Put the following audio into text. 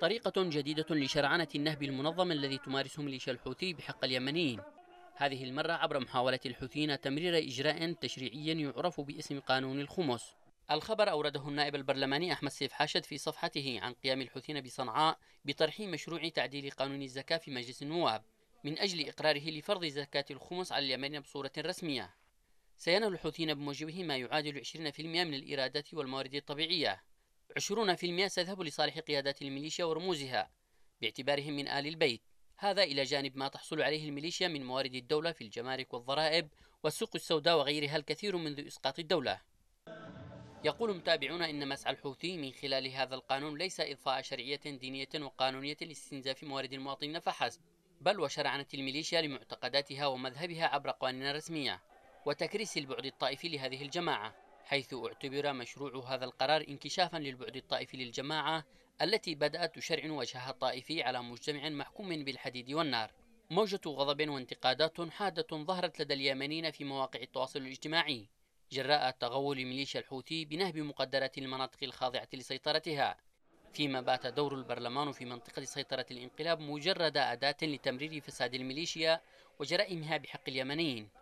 طريقة جديدة لشرعنة النهب المنظم الذي تمارسه ميليشيا الحوثي بحق اليمنيين هذه المرة عبر محاولة الحوثيين تمرير إجراء تشريعي يعرف باسم قانون الخمس الخبر أورده النائب البرلماني أحمد سيف حاشد في صفحته عن قيام الحوثيين بصنعاء بطرح مشروع تعديل قانون الزكاة في مجلس النواب من أجل إقراره لفرض زكاة الخمس على اليمنيين بصورة رسمية سينال الحوثيين بموجبه ما يعادل 20% من الإيرادات والموارد الطبيعية 20% سيذهب لصالح قيادات الميليشيا ورموزها باعتبارهم من آل البيت هذا إلى جانب ما تحصل عليه الميليشيا من موارد الدولة في الجمارك والضرائب والسوق السوداء وغيرها الكثير منذ إسقاط الدولة يقول متابعون إن مسعى الحوثي من خلال هذا القانون ليس إضفاء شرعية دينية وقانونية لاستنزاف موارد المواطنين فحسب بل وشرعنة الميليشيا لمعتقداتها ومذهبها عبر قوانين رسمية وتكريس البعد الطائفي لهذه الجماعة حيث اعتبر مشروع هذا القرار انكشافا للبعد الطائفي للجماعة التي بدأت تشرعن وجهها الطائفي على مجتمع محكوم بالحديد والنار موجة غضب وانتقادات حادة ظهرت لدى اليمنيين في مواقع التواصل الاجتماعي جراء تغول ميليشيا الحوثي بنهب مقدرات المناطق الخاضعة لسيطرتها فيما بات دور البرلمان في منطقة سيطرة الانقلاب مجرد أداة لتمرير فساد الميليشيا وجرائمها بحق اليمنيين